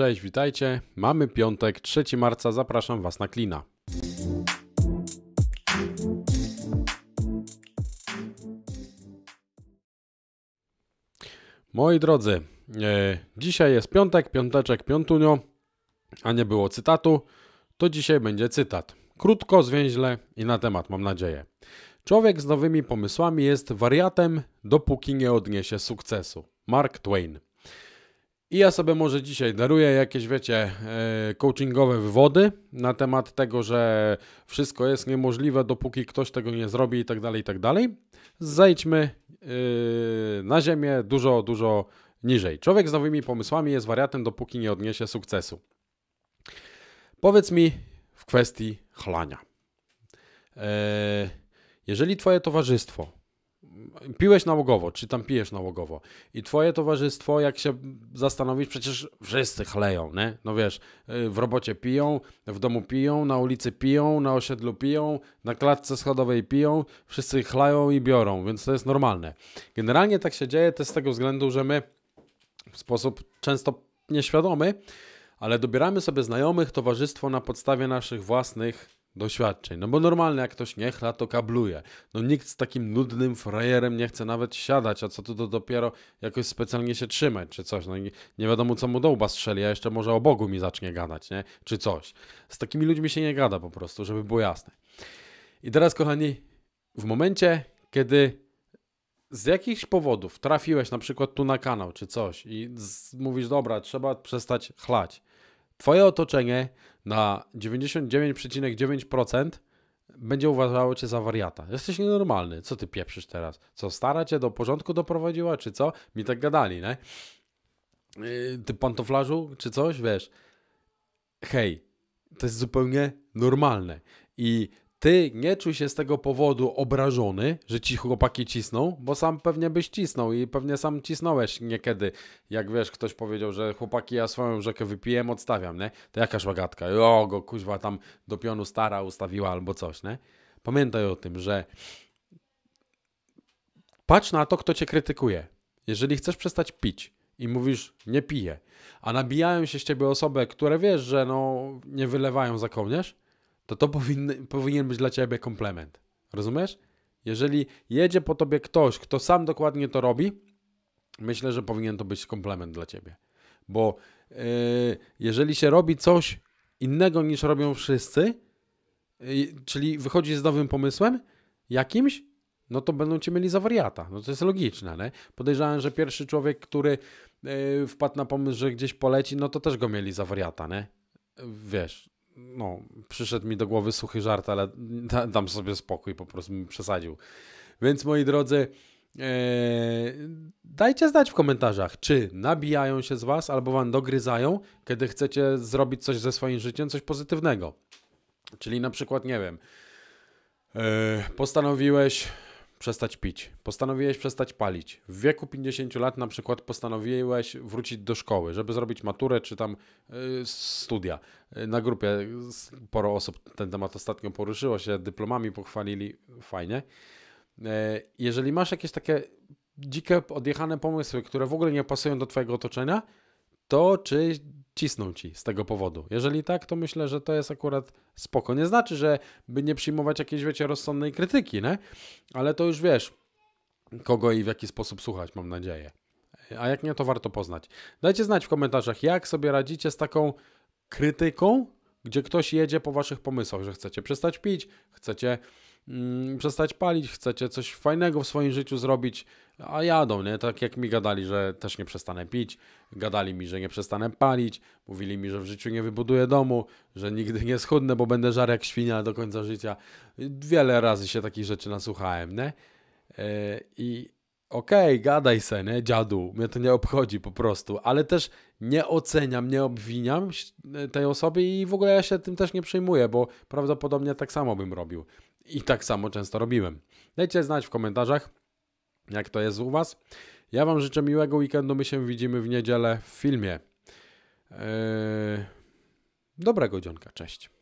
Cześć, witajcie. Mamy piątek, 3 marca. Zapraszam Was na Klina. Moi drodzy, e, dzisiaj jest piątek, piąteczek, piątunio, a nie było cytatu, to dzisiaj będzie cytat. Krótko, zwięźle i na temat, mam nadzieję. Człowiek z nowymi pomysłami jest wariatem, dopóki nie odniesie sukcesu. Mark Twain. I ja sobie może dzisiaj daruję jakieś, wiecie, e, coachingowe wywody na temat tego, że wszystko jest niemożliwe, dopóki ktoś tego nie zrobi i tak dalej, i tak dalej. Zejdźmy e, na ziemię dużo, dużo niżej. Człowiek z nowymi pomysłami jest wariatem, dopóki nie odniesie sukcesu. Powiedz mi w kwestii chlania. E, jeżeli twoje towarzystwo piłeś nałogowo, czy tam pijesz nałogowo i twoje towarzystwo, jak się zastanowić, przecież wszyscy chleją, nie? No wiesz, y, w robocie piją, w domu piją, na ulicy piją, na osiedlu piją, na klatce schodowej piją, wszyscy chleją i biorą, więc to jest normalne. Generalnie tak się dzieje też z tego względu, że my w sposób często nieświadomy, ale dobieramy sobie znajomych, towarzystwo na podstawie naszych własnych doświadczeń. No bo normalnie jak ktoś nie chla, to kabluje. No nikt z takim nudnym frajerem nie chce nawet siadać, a co tu to dopiero jakoś specjalnie się trzymać, czy coś. No nie, wiadomo, co mu do łba strzeli, a jeszcze może o Bogu mi zacznie gadać, nie? Czy coś. Z takimi ludźmi się nie gada po prostu, żeby było jasne. I teraz, kochani, w momencie, kiedy z jakichś powodów trafiłeś na przykład tu na kanał, czy coś i z, mówisz, dobra, trzeba przestać chlać, twoje otoczenie na 99,9% będzie uważało cię za wariata. Jesteś nienormalny, co ty pieprzysz teraz? Co, stara cię do porządku doprowadziła, czy co? Mi tak gadali, nie? Yy, ty pantoflażu, czy coś, wiesz? Hej, to jest zupełnie normalne. I ty nie czuj się z tego powodu obrażony, że ci chłopaki cisną, bo sam pewnie byś cisnął i pewnie sam cisnąłeś niekiedy. Jak wiesz, ktoś powiedział, że chłopaki, ja swoją rzekę wypiję, odstawiam, nie? To jakaś łagatka, o go kuźwa tam do pionu stara ustawiła albo coś, nie? Pamiętaj o tym, że patrz na to, kto cię krytykuje. Jeżeli chcesz przestać pić, i mówisz, nie piję, a nabijają się z ciebie osoby, które wiesz, że no, nie wylewają za kołnierz, to to powinny, powinien być dla ciebie komplement. Rozumiesz? Jeżeli jedzie po tobie ktoś, kto sam dokładnie to robi, myślę, że powinien to być komplement dla ciebie. Bo yy, jeżeli się robi coś innego niż robią wszyscy, yy, czyli wychodzi z nowym pomysłem jakimś, no to będą cię mieli za wariata. No to jest logiczne, nie? Podejrzewam, że pierwszy człowiek, który yy, wpadł na pomysł, że gdzieś poleci, no to też go mieli za wariata, nie? Wiesz, no, przyszedł mi do głowy suchy żart, ale dam sobie spokój, po prostu mi przesadził. Więc moi drodzy, e, dajcie znać w komentarzach, czy nabijają się z was, albo wam dogryzają, kiedy chcecie zrobić coś ze swoim życiem, coś pozytywnego. Czyli na przykład, nie wiem, e, postanowiłeś przestać pić, postanowiłeś przestać palić. W wieku 50 lat na przykład postanowiłeś wrócić do szkoły, żeby zrobić maturę czy tam y, studia. Y, na grupie sporo osób ten temat ostatnio poruszyło się, dyplomami pochwalili, fajnie. E, jeżeli masz jakieś takie dzikie, odjechane pomysły, które w ogóle nie pasują do twojego otoczenia, to czy cisną ci z tego powodu. Jeżeli tak, to myślę, że to jest akurat spoko. Nie znaczy, że by nie przyjmować jakiejś, wiecie, rozsądnej krytyki, nie? Ale to już wiesz, kogo i w jaki sposób słuchać, mam nadzieję. A jak nie, to warto poznać. Dajcie znać w komentarzach, jak sobie radzicie z taką krytyką, gdzie ktoś jedzie po waszych pomysłach, że chcecie przestać pić, chcecie Mm, przestać palić, chcecie coś fajnego w swoim życiu zrobić, a jadą, nie? Tak jak mi gadali, że też nie przestanę pić, gadali mi, że nie przestanę palić, mówili mi, że w życiu nie wybuduję domu, że nigdy nie schudnę, bo będę żar jak świnia do końca życia. Wiele razy się takich rzeczy nasłuchałem, nie? E, I okej, okay, gadaj se, nie? Dziadu, mnie to nie obchodzi po prostu, ale też nie oceniam, nie obwiniam tej osoby i w ogóle ja się tym też nie przejmuję, bo prawdopodobnie tak samo bym robił. I tak samo często robiłem. Dajcie znać w komentarzach, jak to jest u Was. Ja Wam życzę miłego weekendu. My się widzimy w niedzielę w filmie. Eee... Dobrego dzionka. Cześć.